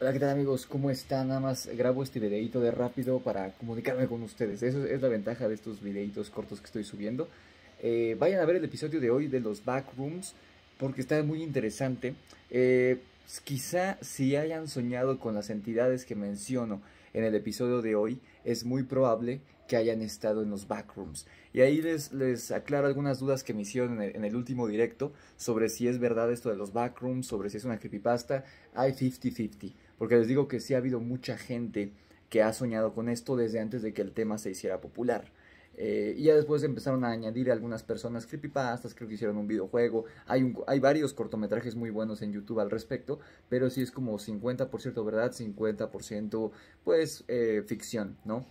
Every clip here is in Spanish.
Hola, ¿qué tal amigos? ¿Cómo están? Nada más grabo este videito de rápido para comunicarme con ustedes. Esa es la ventaja de estos videitos cortos que estoy subiendo. Eh, vayan a ver el episodio de hoy de los backrooms porque está muy interesante. Eh, quizá si hayan soñado con las entidades que menciono en el episodio de hoy, es muy probable que hayan estado en los backrooms. Y ahí les, les aclaro algunas dudas que me hicieron en el, en el, último directo sobre si es verdad esto de los backrooms, sobre si es una creepypasta. Hay 50-50, porque les digo que sí ha habido mucha gente que ha soñado con esto desde antes de que el tema se hiciera popular. Eh, y ya después empezaron a añadir algunas personas creepypastas, creo que hicieron un videojuego, hay, hay varios cortometrajes muy buenos en YouTube al respecto, pero si es como 50% verdad, 50% pues eh, ficción, ¿no?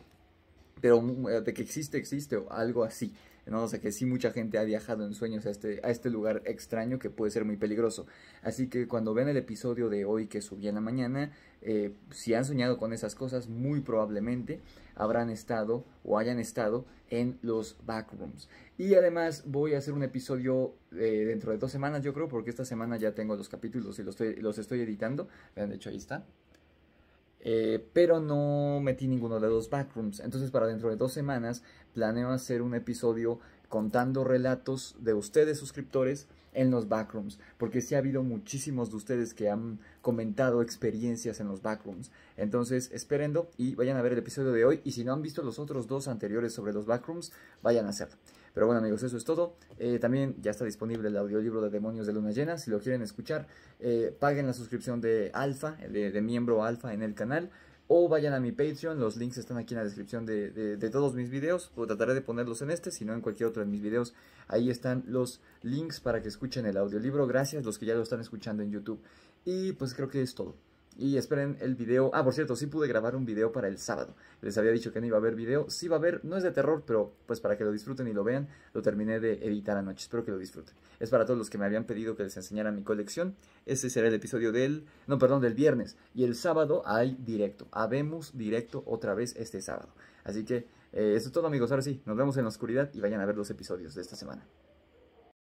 pero mm, eh, de que existe, existe, o algo así. ¿no? O sea que sí mucha gente ha viajado en sueños a este, a este lugar extraño que puede ser muy peligroso. Así que cuando ven el episodio de hoy que subí en la mañana, eh, si han soñado con esas cosas, muy probablemente habrán estado o hayan estado en los backrooms. Y además voy a hacer un episodio eh, dentro de dos semanas, yo creo, porque esta semana ya tengo los capítulos y los estoy, los estoy editando. Vean, de hecho ahí está, eh, pero no metí ninguno de los backrooms. Entonces para dentro de dos semanas planeo hacer un episodio contando relatos de ustedes, suscriptores, en los backrooms, porque sí ha habido muchísimos de ustedes que han comentado experiencias en los backrooms. Entonces, esperendo y vayan a ver el episodio de hoy. Y si no han visto los otros dos anteriores sobre los backrooms, vayan a hacerlo. Pero bueno, amigos, eso es todo. Eh, también ya está disponible el audiolibro de Demonios de Luna Llena. Si lo quieren escuchar, eh, paguen la suscripción de Alfa, de, de miembro Alfa en el canal o vayan a mi Patreon, los links están aquí en la descripción de, todos mis videos, o trataré de ponerlos en este, si no en cualquier otro de mis videos, ahí están los links para que escuchen el audiolibro, gracias los que ya lo están escuchando en YouTube, y pues creo que es todo. Y esperen el video. Ah, por cierto, sí pude grabar un video para el sábado. Les había dicho que no iba a haber video. Sí va a haber, no es de terror, pero pues para que lo disfruten y lo vean, lo terminé de editar anoche. Espero que lo disfruten. Es para todos los que me habían pedido que les enseñara mi colección. Ese será el episodio del, no, perdón, del viernes. Y el sábado hay directo. Habemos directo otra vez este sábado. Así que eh, eso es todo amigos. Ahora sí, nos vemos en la oscuridad y vayan a ver los episodios de esta semana.